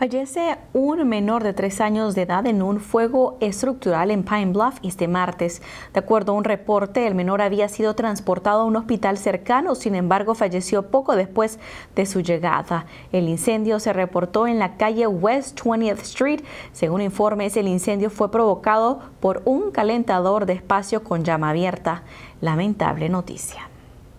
Fallece un menor de tres años de edad en un fuego estructural en Pine Bluff este martes. De acuerdo a un reporte, el menor había sido transportado a un hospital cercano, sin embargo falleció poco después de su llegada. El incendio se reportó en la calle West 20th Street. Según informes, el incendio fue provocado por un calentador de espacio con llama abierta. Lamentable noticia.